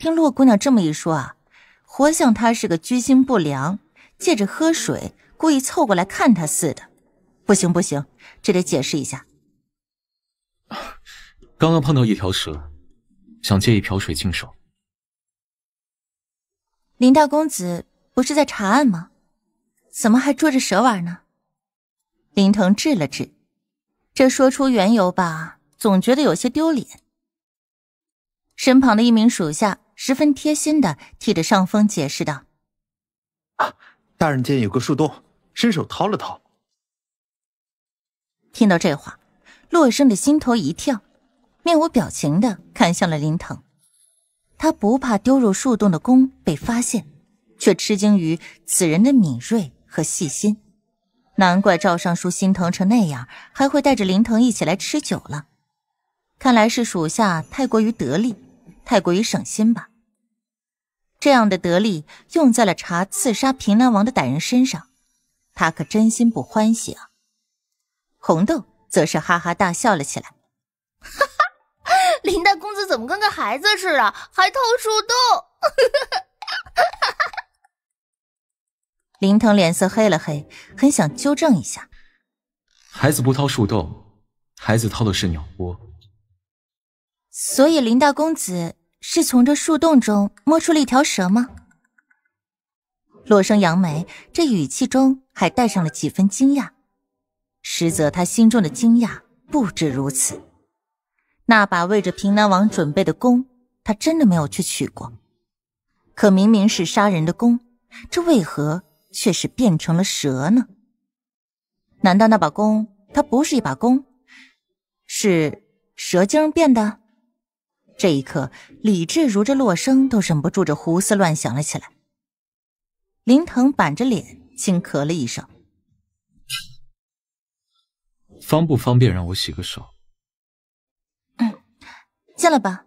Speaker 1: 听洛姑娘这么一说啊，活像她是个居心不良，借着喝水故意凑过来看她似的。不行不行，这得解释一下。
Speaker 3: 刚刚碰到一条蛇，想借一瓢水净手。
Speaker 1: 林大公子不是在查案吗？怎么还捉着蛇玩呢？林腾治了治，这说出缘由吧，总觉得有些丢脸。身旁的一名属下。十分贴心的替着上峰解释道：“
Speaker 3: 啊，大人见有个树洞，伸手掏了掏。”
Speaker 1: 听到这话，洛生的心头一跳，面无表情的看向了林腾。他不怕丢入树洞的弓被发现，却吃惊于此人的敏锐和细心。难怪赵尚书心疼成那样，还会带着林腾一起来吃酒了。看来是属下太过于得力。太过于省心吧，这样的得力用在了查刺杀平南王的歹人身上，他可真心不欢喜啊。红豆则是哈哈大笑了起来，哈哈，林大公子怎么跟个孩子似的，还掏树洞？林腾脸色黑了黑，很想纠正一下，
Speaker 3: 孩子不掏树洞，孩子掏的是鸟窝。
Speaker 1: 所以林大公子是从这树洞中摸出了一条蛇吗？洛生扬眉，这语气中还带上了几分惊讶。实则他心中的惊讶不止如此。那把为着平南王准备的弓，他真的没有去取过。可明明是杀人的弓，这为何却是变成了蛇呢？难道那把弓它不是一把弓，是蛇精变的？这一刻，李智如这洛生都忍不住着胡思乱想了起来。林腾板着脸，轻咳了一声：“
Speaker 3: 方不方便让我洗个
Speaker 1: 手？”“嗯，进来吧。”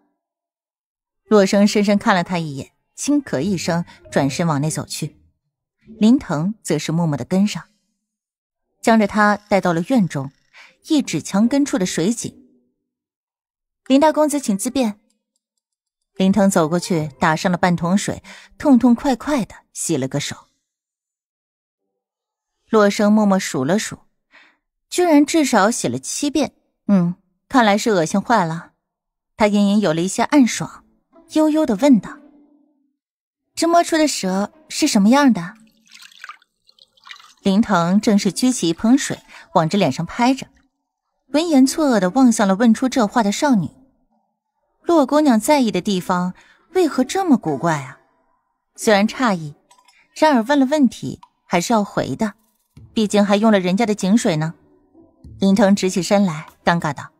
Speaker 1: 洛生深深看了他一眼，轻咳一声，转身往内走去。林腾则是默默的跟上，将着他带到了院中，一指墙根处的水井。林大公子，请自便。林腾走过去，打上了半桶水，痛痛快快的洗了个手。洛生默默数了数，居然至少洗了七遍。嗯，看来是恶心坏了。他隐隐有了一些暗爽，悠悠的问道：“这摸出的蛇是什么样的？”林腾正是举起一盆水往这脸上拍着。闻言，错愕的望向了问出这话的少女。洛姑娘在意的地方为何这么古怪啊？虽然诧异，然而问了问题还是要回的，毕竟还用了人家的井水呢。林腾直起身来，尴尬道：“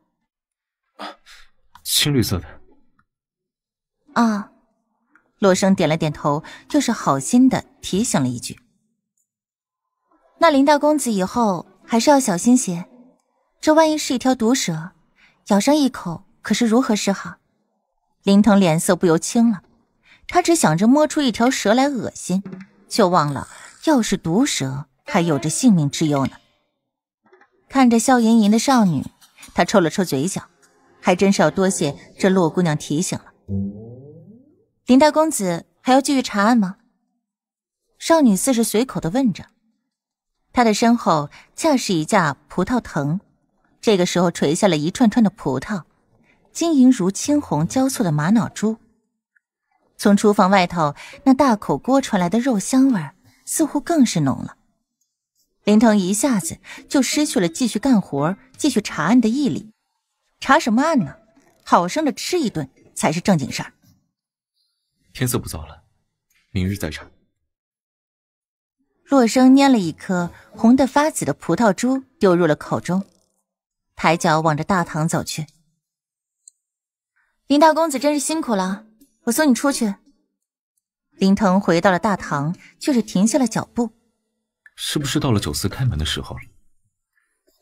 Speaker 3: 青绿色的。”
Speaker 1: 啊，洛生点了点头，又是好心的提醒了一句：“那林大公子以后还是要小心些。”这万一是一条毒蛇，咬上一口可是如何是好？林腾脸色不由青了，他只想着摸出一条蛇来恶心，却忘了要是毒蛇，还有着性命之忧呢。看着笑盈盈的少女，他抽了抽嘴角，还真是要多谢这洛姑娘提醒了。林大公子还要继续查案吗？少女似是随口的问着，她的身后恰是一架葡萄藤。这个时候，垂下了一串串的葡萄，晶莹如青红交错的玛瑙珠。从厨房外头那大口锅传来的肉香味儿，似乎更是浓了。林腾一下子就失去了继续干活、继续查案的毅力。查什么案呢？好生的吃一顿才是正经事儿。
Speaker 3: 天色不早了，明日再查。
Speaker 1: 洛生捏了一颗红的发紫的葡萄珠，丢入了口中。抬脚往着大堂走去，林大公子真是辛苦了，我送你出去。林腾回到了大堂，却是停下了脚步，
Speaker 3: 是不是到了酒肆开门的时候了？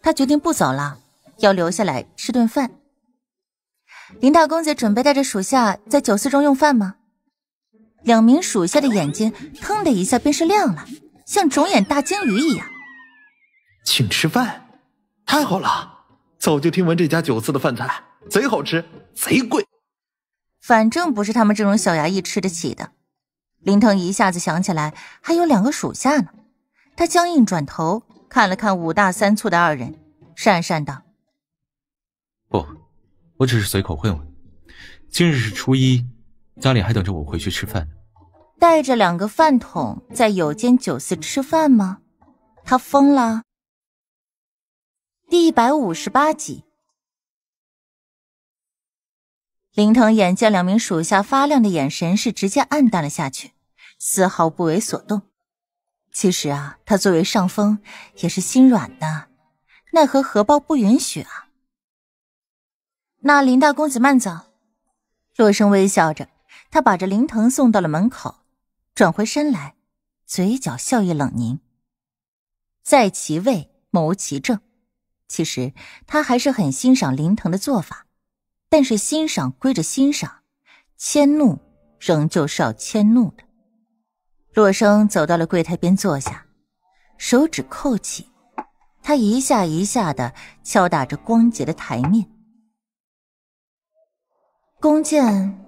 Speaker 1: 他决定不走了，要留下来吃顿饭。林大公子准备带着属下在酒肆中用饭吗？两名属下的眼睛腾的一下便是亮了，像肿眼大鲸鱼一样。请吃饭，太好了！早就听闻
Speaker 3: 这家酒肆的饭菜贼好吃，
Speaker 1: 贼贵，反正不是他们这种小衙役吃得起的。林腾一下子想起来还有两个属下呢，他僵硬转头看了看五大三粗的二人，讪讪道：“
Speaker 3: 不，我只是随口问问。今日是初一，家里还等着我回去吃饭
Speaker 1: 带着两个饭桶在有间酒肆吃饭吗？他疯了！第一百五十八集，林腾眼见两名属下发亮的眼神是直接暗淡了下去，丝毫不为所动。其实啊，他作为上峰也是心软的，奈何荷包不允许啊。那林大公子慢走。洛生微笑着，他把这林腾送到了门口，转回身来，嘴角笑意冷凝。在其位，谋其政。其实他还是很欣赏林腾的做法，但是欣赏归着欣赏，迁怒仍旧是要迁怒的。洛生走到了柜台边坐下，手指扣起，他一下一下的敲打着光洁的台面。弓箭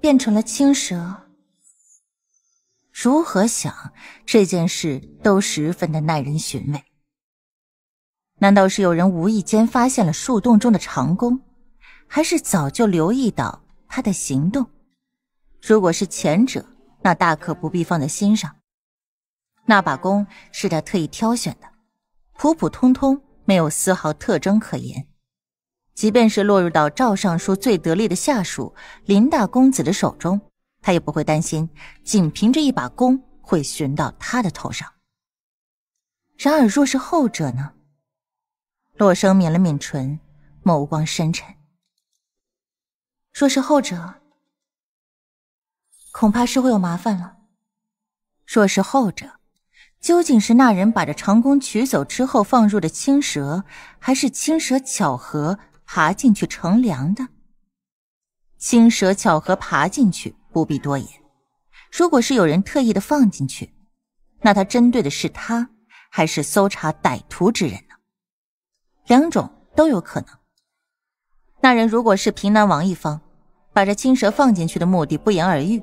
Speaker 1: 变成了青蛇，如何想这件事都十分的耐人寻味。难道是有人无意间发现了树洞中的长弓，还是早就留意到他的行动？如果是前者，那大可不必放在心上。那把弓是他特意挑选的，普普通通，没有丝毫特征可言。即便是落入到赵尚书最得力的下属林大公子的手中，他也不会担心，仅凭着一把弓会寻到他的头上。然而，若是后者呢？洛生抿了抿唇，眸光深沉。若是后者，恐怕是会有麻烦了。若是后者，究竟是那人把这长弓取走之后放入的青蛇，还是青蛇巧合爬进去乘凉的？青蛇巧合爬进去不必多言。如果是有人特意的放进去，那他针对的是他，还是搜查歹徒之人？两种都有可能。那人如果是平南王一方，把这青蛇放进去的目的不言而喻，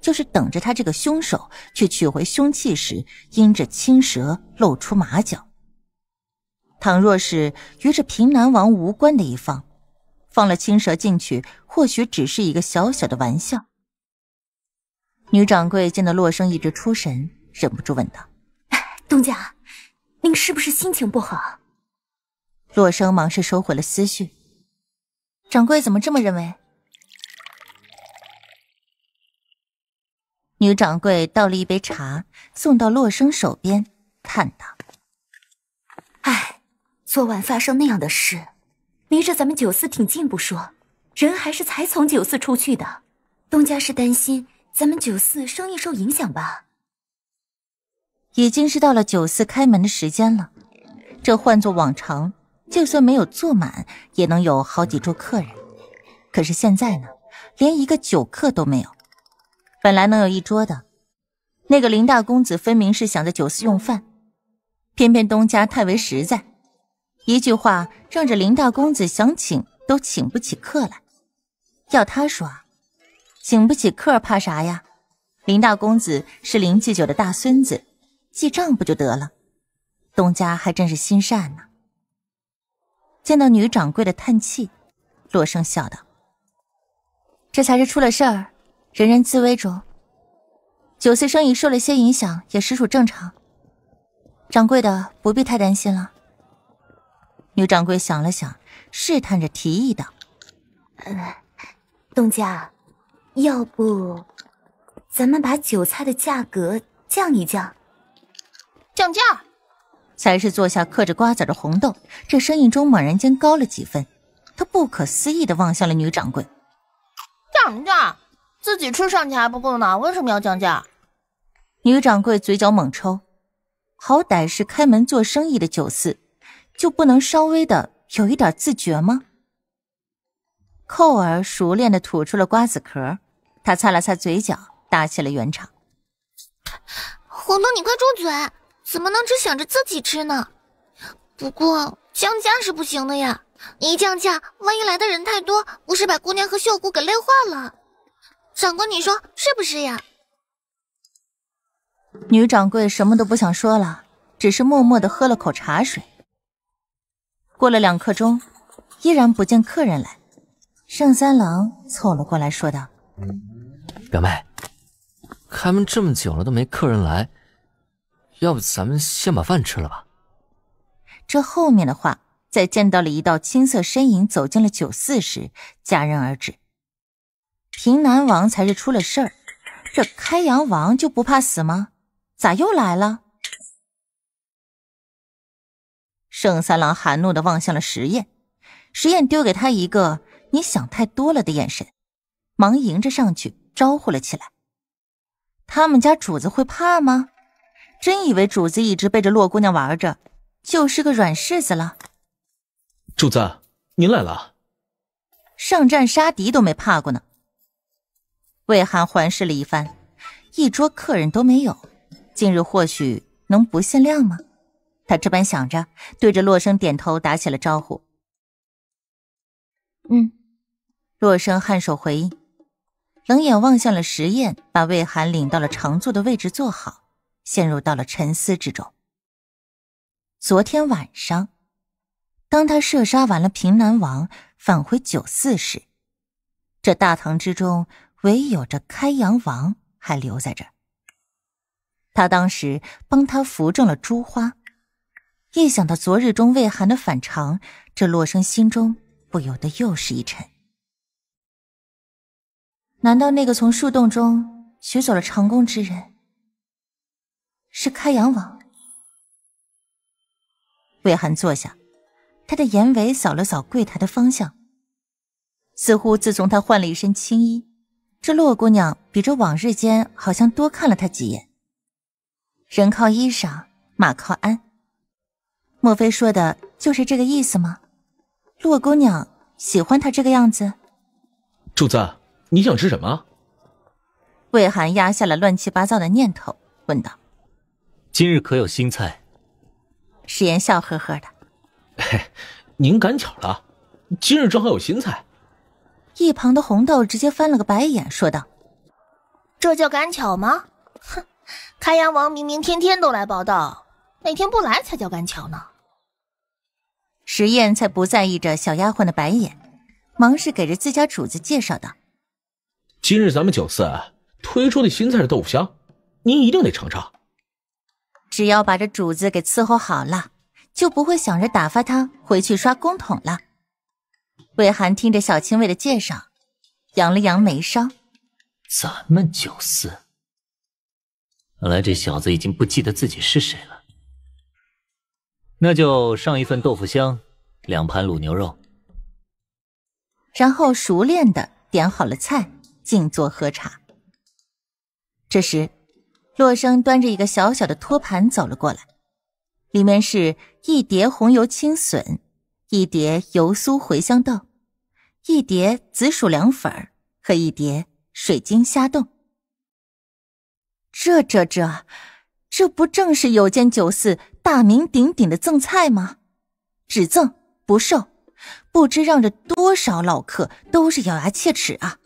Speaker 1: 就是等着他这个凶手去取回凶器时，因着青蛇露出马脚。倘若是与这平南王无关的一方，放了青蛇进去，或许只是一个小小的玩笑。女掌柜见到洛生一直出神，忍不住问道：“东家，您是不是心情不好？”洛生忙是收回了思绪，掌柜怎么这么认为？女掌柜倒了一杯茶，送到洛生手边，叹道：“哎，昨晚发生那样的事，离着咱们酒肆挺近不说，人还是才从酒肆出去的。东家是担心咱们酒肆生意受影响吧？已经是到了酒肆开门的时间了，这换做往常。”就算没有坐满，也能有好几桌客人。可是现在呢，连一个酒客都没有。本来能有一桌的，那个林大公子分明是想在酒肆用饭，偏偏东家太为实在，一句话让这林大公子想请都请不起客来。要他说，请不起客怕啥呀？林大公子是林继酒的大孙子，记账不就得了？东家还真是心善呢。见到女掌柜的叹气，洛生笑道：“这才是出了事儿，人人自危中，酒肆生意受了些影响，也实属正常。掌柜的不必太担心了。”女掌柜想了想，试探着提议道：“呃，东家，要不咱们把酒菜的价格降一降？降价？”才是坐下嗑着瓜子的红豆，这声音中猛然间高了几分。他不可思议地望向了女掌柜，降价？自己吃上去还不够呢，为什么要降价？女掌柜嘴角猛抽，好歹是开门做生意的酒肆，就不能稍微的有一点自觉吗？扣儿熟练地吐出了瓜子壳，他擦了擦嘴角，打起了圆场。红豆，你快住嘴！怎么能只想着自己吃呢？不过降价是不行的呀，一降价，万一来的人太多，不是把姑娘和秀姑给累坏了？掌柜，你说是不是呀？女掌柜什么都不想说了，只是默默的喝了口茶水。过了两刻钟，依然不见客人来，盛三郎凑了过来，说道：“表妹，开门这么久了都没客人来。”要不咱们先把饭吃了吧。这后面的话，在见到了一道青色身影走进了酒肆时戛然而止。平南王才是出了事儿，这开阳王就不怕死吗？咋又来了？盛三郎含怒的望向了石燕，石燕丢给他一个“你想太多了”的眼神，忙迎着上去招呼了起来。他们家主子会怕吗？真以为主子一直背着洛姑娘玩着，就是个软柿子了？主子，您来了。上战杀敌都没怕过呢。魏寒环视了一番，一桌客人都没有，今日或许能不限量吗？他这般想着，对着洛生点头打起了招呼。嗯，洛生颔首回应，冷眼望向了石燕，把魏寒领到了常坐的位置，坐好。陷入到了沉思之中。昨天晚上，当他射杀完了平南王，返回酒肆时，这大堂之中唯有着开阳王还留在这儿。他当时帮他扶正了珠花，一想到昨日中魏寒的反常，这洛生心中不由得又是一沉。难道那个从树洞中取走了长弓之人？是开阳网。魏寒坐下，他的眼尾扫了扫柜台的方向，似乎自从他换了一身青衣，这洛姑娘比这往日间好像多看了他几眼。人靠衣裳，马靠鞍，莫非说的就是这个意思吗？洛姑娘喜欢他这个样子？
Speaker 3: 主子，你想吃什么？
Speaker 1: 魏寒压下了乱七八糟的念头，问道。
Speaker 3: 今日可有新菜？
Speaker 1: 石岩笑呵呵的：“
Speaker 3: 嘿，您赶巧了，今日正好有新菜。”
Speaker 1: 一旁的红豆直接翻了个白眼，说道：“这叫赶巧吗？哼，开阳王明明天天都来报道，哪天不来才叫赶巧呢？”石燕才不在意着小丫鬟的白眼，忙是给着自家主子介绍道：“
Speaker 3: 今日咱们酒肆推出的新菜是豆腐香，您一定得尝尝。”
Speaker 1: 只要把这主子给伺候好了，就不会想着打发他回去刷公桶了。魏寒听着小青卫的介绍，扬了扬眉梢：“
Speaker 2: 咱们酒肆，本来这小子已经不记得自己是谁了。
Speaker 1: 那就上一份豆腐香，两盘卤牛肉。”然后熟练的点好了菜，静坐喝茶。这时，洛生端着一个小小的托盘走了过来，里面是一碟红油青笋，一碟油酥茴香豆，一碟紫薯凉粉和一碟水晶虾冻。这这这，这不正是有间酒肆大名鼎鼎的赠菜吗？只赠不售，不知让着多少老客都是咬牙切齿啊！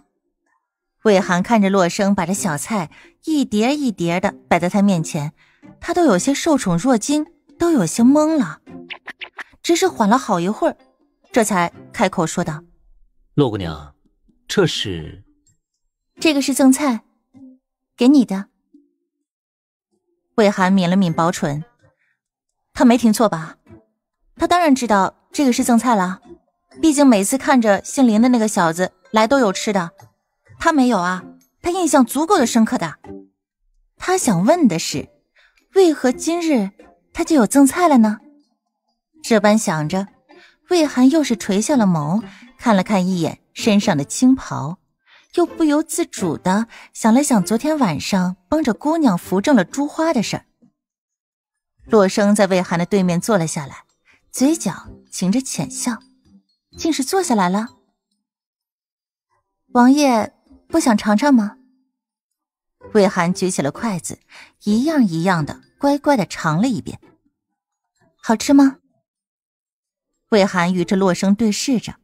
Speaker 1: 魏寒看着洛生把这小菜一碟一碟的摆在他面前，他都有些受宠若惊，都有些懵了，只是缓了好一会儿，这才开口说道：“
Speaker 3: 洛姑娘，这是……
Speaker 1: 这个是赠菜，给你的。”魏寒抿了抿薄唇，他没听错吧？他当然知道这个是赠菜了，毕竟每次看着姓林的那个小子来都有吃的。他没有啊，他印象足够的深刻的。他想问的是，为何今日他就有赠菜了呢？这般想着，魏寒又是垂下了眸，看了看一眼身上的青袍，又不由自主的想了想昨天晚上帮着姑娘扶正了珠花的事儿。洛生在魏寒的对面坐了下来，嘴角噙着浅笑，竟是坐下来了。王爷。不想尝尝吗？魏寒举起了筷子，一样一样的乖乖的尝了一遍。好吃吗？魏寒与这洛生对视着，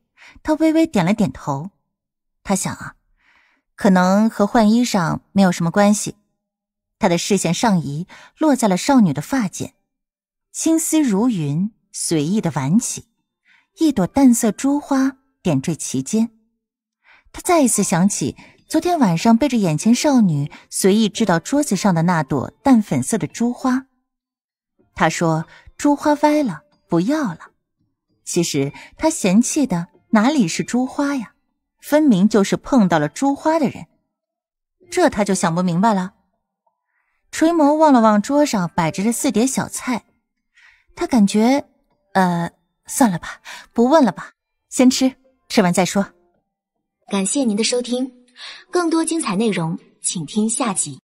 Speaker 1: 他微微点了点头。他想啊，可能和换衣裳没有什么关系。他的视线上移，落在了少女的发间，青丝如云，随意的挽起，一朵淡色珠花点缀其间。他再一次想起。昨天晚上背着眼前少女随意掷到桌子上的那朵淡粉色的珠花，他说：“珠花歪了，不要了。”其实他嫌弃的哪里是珠花呀，分明就是碰到了珠花的人。这他就想不明白了。垂眸望了望桌上摆着的四碟小菜，他感觉……呃，算了吧，不问了吧，先吃，吃完再说。感谢您的收听。更多精彩内容，请
Speaker 2: 听下集。